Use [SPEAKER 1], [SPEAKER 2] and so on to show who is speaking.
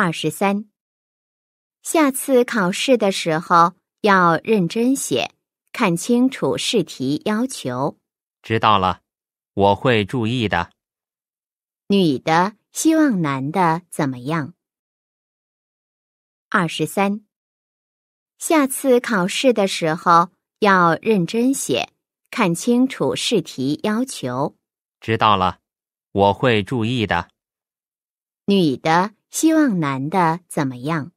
[SPEAKER 1] 二十三，下次考试的时候要认真写，看清楚试题要求。
[SPEAKER 2] 知道了，我会注意的。
[SPEAKER 1] 女的希望男的怎么样？二十三，下次考试的时候要认真写，看清楚试题要求。
[SPEAKER 2] 知道了，我会注意的。
[SPEAKER 1] 女的。希望男的怎么样？